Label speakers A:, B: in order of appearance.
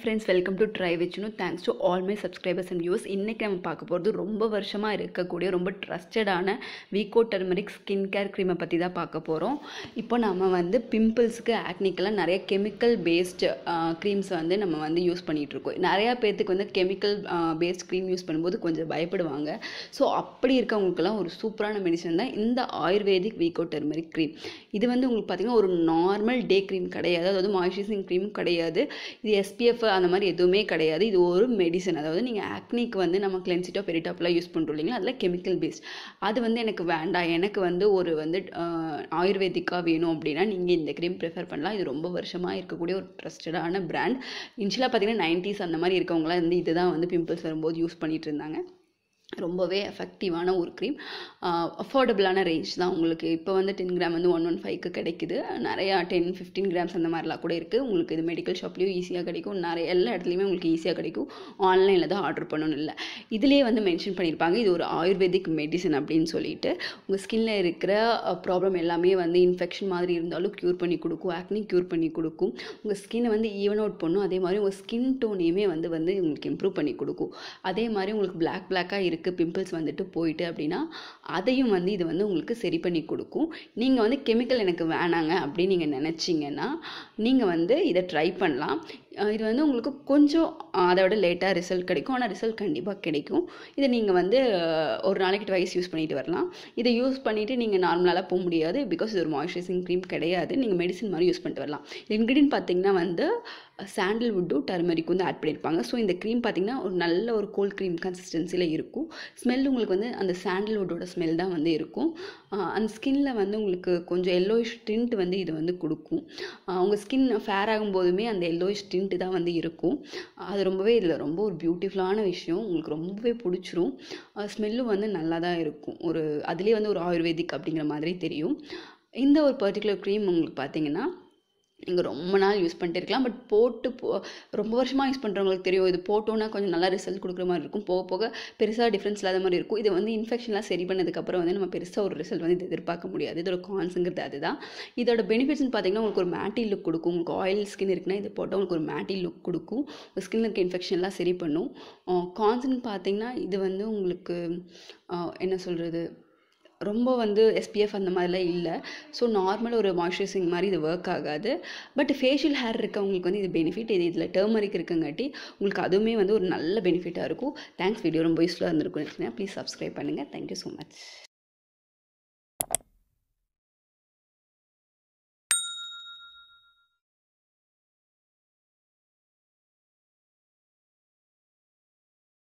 A: friends welcome to ட்ரை Vishnu thanks to all my subscribers and views இன்றைக்கி நம்ம பார்க்க போகிறது ரொம்ப வருஷமாக இருக்கக்கூடிய ரொம்ப ட்ரஸ்டடான வீக்கோ டர்மரிக் ஸ்கின் கேர் க்ரீமை பற்றி தான் பார்க்க போகிறோம் இப்போ நம்ம வந்து பிம்பிள்ஸுக்கு ஆக்னிக்கெல்லாம் நிறைய கெமிக்கல் பேஸ்டு க்ரீம்ஸ் வந்து நம்ம வந்து யூஸ் பண்ணிகிட்ருக்கோம் நிறையா பேர்த்துக்கு வந்து கெமிக்கல் பேஸ்ட் க்ரீம் யூஸ் பண்ணும்போது கொஞ்சம் பயப்படுவாங்க ஸோ அப்படி இருக்கவங்களுக்குலாம் ஒரு சூப்பரான மெடிசன் தான் இந்த ஆயுர்வேதிக் வீக்கோ டர்மரிக் க்ரீம் இது வந்து உங்களுக்கு பார்த்திங்கன்னா ஒரு நார்மல் டே க்ரீம் கிடையாது அதாவது மாய்ஸ்சரைசிங் க்ரீமும் கிடையாது இது எஸ்பிஎஃப் சோப்பு அந்த மாதிரி எதுவுமே கிடையாது இது ஒரு மெடிசன் அதாவது நீங்கள் ஆக்னிக்கு வந்து நம்ம கிளென்சிட்டோ பெரிட்டாப்லாம் யூஸ் பண்ணுறோம் இல்லைங்களா அதில் கெமிக்கல் பேஸ்ட் அது வந்து எனக்கு வேண்டாம் எனக்கு வந்து ஒரு வந்து ஆயுர்வேதிக்காக வேணும் அப்படின்னா நீங்கள் இந்த க்ரீம் ப்ரிஃபர் பண்ணலாம் இது ரொம்ப வருஷமாக இருக்கக்கூடிய ஒரு ட்ரஸ்டடான பிராண்ட் இன்ஷியலாக பார்த்தீங்கன்னா நைன்டிஸ் அந்த மாதிரி இருக்கவங்களாம் வந்து இதுதான் வந்து பிம்பிள்ஸ் வரும்போது யூஸ் பண்ணிகிட்டு இருந்தாங்க ரொம்பவே எஃபெக்டிவான ஒரு க்ரீம் அஃபோர்டபுளான ரேஞ்ச் தான் உங்களுக்கு இப்போ வந்து டென் கிராம் வந்து ஒன் ஒன் ஃபைவ்க்கு கிடைக்குது நிறையா டென் ஃபிஃப்டீன் கிராம்ஸ் அந்த மாதிரிலாம் கூட இருக்குது உங்களுக்கு இது மெடிக்கல் ஷாப்லேயும் ஈஸியாக கிடைக்கும் நிறைய எல்லா இடத்துலையுமே உங்களுக்கு ஈஸியாக கிடைக்கும் ஆன்லைனில் தான் ஆர்டர் பண்ணணும் இல்லை இதிலே வந்து மென்ஷன் பண்ணியிருப்பாங்க இது ஒரு ஆயுர்வேதிக் மெடிசன் அப்படின்னு சொல்லிட்டு உங்கள் ஸ்கின்னில் இருக்கிற ப்ராப்ளம் எல்லாமே வந்து இன்ஃபெக்ஷன் மாதிரி இருந்தாலும் க்யூர் பண்ணி கொடுக்கும் ஆக்னி க்யூர் பண்ணி கொடுக்கும் உங்கள் ஸ்கின்னை வந்து ஈவன் அவுட் பண்ணும் அதே மாதிரி உங்கள் ஸ்கின் டோனையுமே வந்து வந்து உங்களுக்கு இம்ப்ரூவ் பண்ணி கொடுக்கும் அதே மாதிரி உங்களுக்கு பிளாக் பிளாக்காக இருக்கு எனக்கு பிம்பிள்ஸ் வந்துட்டு போயிட்டு அப்படின்னா அதையும் வந்து இது வந்து உங்களுக்கு சரி பண்ணி கொடுக்கும் நீங்கள் வந்து கெமிக்கல் எனக்கு வேணாங்க அப்படின்னு நீங்கள் நினச்சிங்கன்னா நீங்கள் வந்து இதை ட்ரை பண்ணலாம் இது வந்து உங்களுக்கு கொஞ்சம் அதை விட லேட்டாக ரிசல்ட் கிடைக்கும் ஆனால் ரிசல்ட் கண்டிப்பாக கிடைக்கும் இதை நீங்கள் வந்து ஒரு நாளைக்கு ட்வைஸ் யூஸ் பண்ணிட்டு வரலாம் இதை யூஸ் பண்ணிவிட்டு நீங்கள் நார்மலாக போக முடியாது பிகாஸ் இது ஒரு மாய்ஸ்சரைசிங் க்ரீம் கிடையாது நீங்கள் மெடிசன் மாதிரி யூஸ் பண்ணிட்டு வரலாம் இன்க்ரீடியன்ட் பார்த்திங்கன்னா வந்து சாண்டில்வுட்டும் டர்மரிக் வந்து ஆட் பண்ணியிருப்பாங்க ஸோ இந்த க்ரீம் பார்த்திங்கன்னா ஒரு நல்ல ஒரு கோல்ட் க்ரீம் கன்சிஸ்டன்சியில் இருக்கும் ஸ்மெல் உங்களுக்கு வந்து அந்த சாண்டில்வுட்டோட ஸ்மெல் தான் வந்து இருக்கும் அந்த ஸ்கின்ல வந்து உங்களுக்கு கொஞ்சம் எல்லோயிஷ் டிண்ட் வந்து இது வந்து கொடுக்கும் உங்கள் ஸ்கின் ஃபேர் ஆகும் போதுமே அந்த எல்லோயிஷ் டிண்ட் மைண்டு தான் வந்து இருக்கும் அது ரொம்பவே இதில் ரொம்ப ஒரு பியூட்டிஃபுல்லான விஷயம் உங்களுக்கு ரொம்பவே பிடிச்சிரும் ஸ்மெல்லும் வந்து நல்லா தான் இருக்கும் ஒரு அதுலேயே வந்து ஒரு ஆயுர்வேதிக் அப்படிங்கிற மாதிரி தெரியும் இந்த ஒரு பர்டிகுலர் க்ரீம் உங்களுக்கு பார்த்தீங்கன்னா நீங்கள் ரொம்ப நாள் யூஸ் பண்ணிட்டு இருக்கலாம் பட் போட்டு போ ரொம்ப வருஷமாக யூஸ் பண்ணுறவங்களுக்கு தெரியும் இது போட்டோன்னா கொஞ்சம் நல்லா ரிசல்ட் கொடுக்குற மாதிரி இருக்கும் போக போக பெருசாக டிஃப்ரென்ஸ் இல்லாத மாதிரி இருக்கும் இது வந்து இன்ஃபெக்ஷன்லாம் சரி பண்ணதுக்கப்புறம் வந்து நம்ம பெருசாக ஒரு ரிசல்ட் வந்து எதிர்பார்க்க முடியாது இதோட கான்ஸுங்கிறது அதுதான் இதோட பெனிஃபிட்ஸ்னு பார்த்தீங்கன்னா உங்களுக்கு ஒரு மேட்டி லுக் கொடுக்கும் உங்களுக்கு ஆயில் ஸ்கின் இருக்குன்னா இது போட்டால் உங்களுக்கு ஒரு மேட்டி லுக் கொடுக்கும் ஸ்கின் ஸ்கின்ல இருக்க இன்ஃபெக்ஷன்லாம் சரி பண்ணும் கான்ஸுன்னு பார்த்தீங்கன்னா இது வந்து உங்களுக்கு என்ன சொல்கிறது ரொம்ப வந்து எஸ்பிஎஃப் அந்த மாதிரிலாம் இல்லை ஸோ நார்மல் ஒரு மாய்ஸ்சரைசிங் மாதிரி இது ஒர்க் ஆகாது பட் ஃபேஷியல் ஹேர் இருக்கவங்களுக்கு வந்து இது பெனிஃபிட் இது இதில் டேர்மரிக் இருக்கங்காட்டி உங்களுக்கு அதுவுமே வந்து ஒரு நல்ல பெனிஃபிட்டாக இருக்கும் தேங்க்ஸ் வீடியோ ரொம்ப யூஸ்ஃபுல்லாக இருந்திருக்கும் ப்ளீஸ் சப்ஸ்கிரைப் பண்ணுங்கள் தேங்க்யூ ஸோ மச்